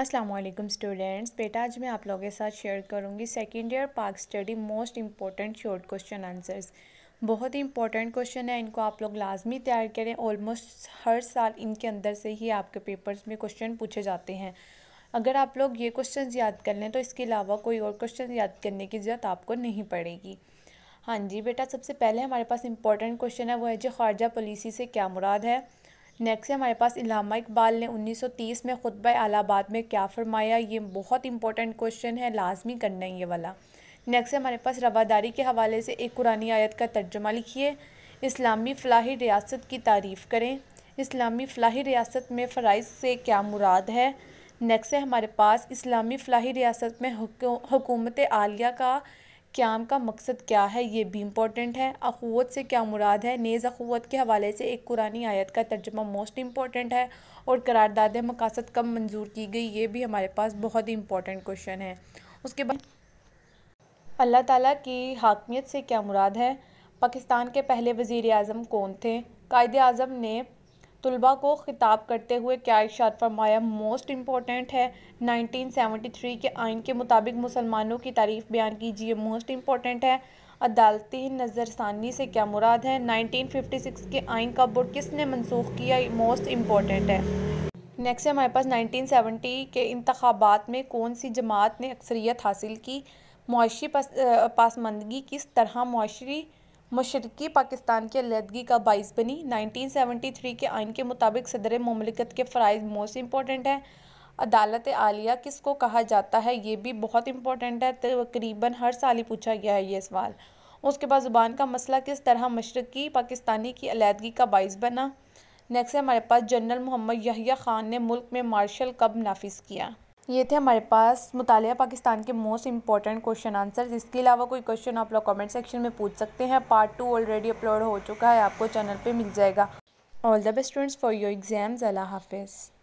अस्सलाम वालेकुम स्टूडेंट्स बेटा आज मैं आप लोगों के साथ शेयर करूंगी second year Pak study most important short question answers बहुत ही इंपॉर्टेंट क्वेश्चन है इनको आप लोग लाजमी तैयार करें ऑलमोस्ट हर साल इनके अंदर से ही आपके पेपर्स में क्वेश्चन पूछे जाते हैं अगर आप लोग ये क्वेश्चन याद कर लें तो इसके अलावा कोई और क्वेश्चन याद करने की ज़रूरत आपको नहीं पड़ेगी हाँ जी बेटा सबसे पहले हमारे पास इंपॉर्टेंट क्वेश्चन है वो है जो खारजा पॉलिसी से क्या मुराद है नेक्स्ट है हमारे पास इलामा इकबाल ने 1930 में खुतब आलाबाद में क्या फरमाया ये बहुत इंपॉर्टेंट क्वेश्चन है लाजमी करना है ये वाला नेक्स्ट है हमारे पास रवादारी के हवाले से एक कुरानी आयत का तर्जमा लिखिए इस्लामी फलाही रियासत की तारीफ़ करें इस्लामी फलाही रियासत में फ़राइज से क्या मुराद है नेक्स्ट है हमारे पास इस्लामी फलाही रियासत में हुकूमत आलिया का क़्याम का मकसद क्या है ये भी इम्पोर्टेंट है अखवत से क्या मुराद है नेज़ अखवत के हवाले से एक कुरानी आयत का तर्जमा मोस्ट इम्पॉर्टेंट है और करारदाद मकासद कब मंजूर की गई ये भी हमारे पास बहुत ही इम्पोर्टेंट क्वेश्चन है उसके बाद अल्लाह ताली की हाकमियत से क्या मुराद है पाकिस्तान के पहले वज़ी अजम कौन थे कायद अजम ने तलबा को ख़िताब करते हुए क्या इशार फरमाया मोस्ट इम्पॉर्टेंट है 1973 के आइन के मुताबिक मुसलमानों की तारीफ बयान कीजिए मोस्ट इम्पॉर्टेंट है अदालती नज़रसानी से क्या मुराद है 1956 के आइन का बोर्ड किसने मनसूख किया मोस्ट इम्पॉर्टेंट है नेक्स्ट हमारे पास 1970 के इंतबात में कौन सी जमात ने अक्सरियत हासिल की मुशी पास, पासमंदगी किस तरह मुशरी मशरक़ी पाकिस्तान की अलीहदगी का बाइस बनी 1973 के आइन के मुताबिक सदर ममलिकत के फ़रज़ मोस्ट इम्पॉर्टेंट हैं अदालत आलिया किसको कहा जाता है ये भी बहुत इंपॉर्टेंट है तकरीबन हर साल ही पूछा गया है ये सवाल उसके बाद ज़ुबान का मसला किस तरह मशरक़ी पाकिस्तानी की अलीहदगी का बाइस बना नेक्स्ट हमारे पास जनरल मोहम्मद यहिया ख़ान ने मुल्क में मार्शल कब नाफिज किया ये थे हमारे पास मुतालिया पाकिस्तान के मोस्ट इंपॉर्टेंट क्वेश्चन आंसर इसके अलावा कोई क्वेश्चन आप लोग कमेंट सेक्शन में पूछ सकते हैं पार्ट टू ऑलरेडी अपलोड हो चुका है आपको चैनल पे मिल जाएगा all the best students for your exams Allah हाफिज़